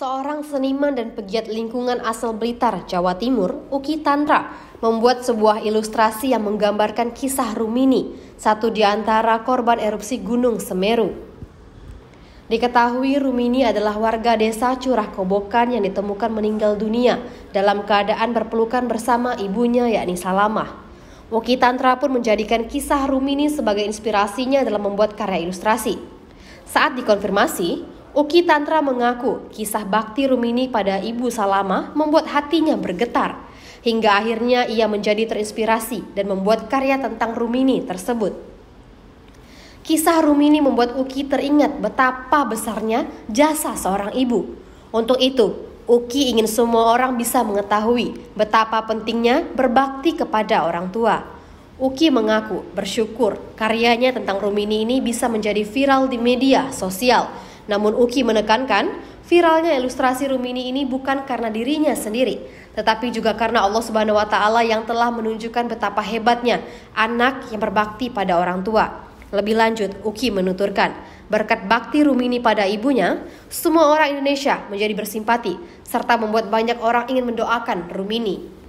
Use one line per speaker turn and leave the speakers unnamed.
Seorang seniman dan pegiat lingkungan asal Blitar, Jawa Timur, Uki Tantra, membuat sebuah ilustrasi yang menggambarkan kisah Rumini, satu di antara korban erupsi Gunung Semeru. Diketahui Rumini adalah warga desa Curah Kobokan yang ditemukan meninggal dunia dalam keadaan berpelukan bersama ibunya yakni Salamah. Uki Tantra pun menjadikan kisah Rumini sebagai inspirasinya dalam membuat karya ilustrasi. Saat dikonfirmasi, Uki Tantra mengaku kisah bakti Rumini pada Ibu Salama membuat hatinya bergetar. Hingga akhirnya ia menjadi terinspirasi dan membuat karya tentang Rumini tersebut. Kisah Rumini membuat Uki teringat betapa besarnya jasa seorang ibu. Untuk itu, Uki ingin semua orang bisa mengetahui betapa pentingnya berbakti kepada orang tua. Uki mengaku bersyukur karyanya tentang Rumini ini bisa menjadi viral di media sosial namun Uki menekankan, viralnya ilustrasi Rumini ini bukan karena dirinya sendiri, tetapi juga karena Allah Subhanahu wa taala yang telah menunjukkan betapa hebatnya anak yang berbakti pada orang tua. Lebih lanjut, Uki menuturkan, berkat bakti Rumini pada ibunya, semua orang Indonesia menjadi bersimpati serta membuat banyak orang ingin mendoakan Rumini.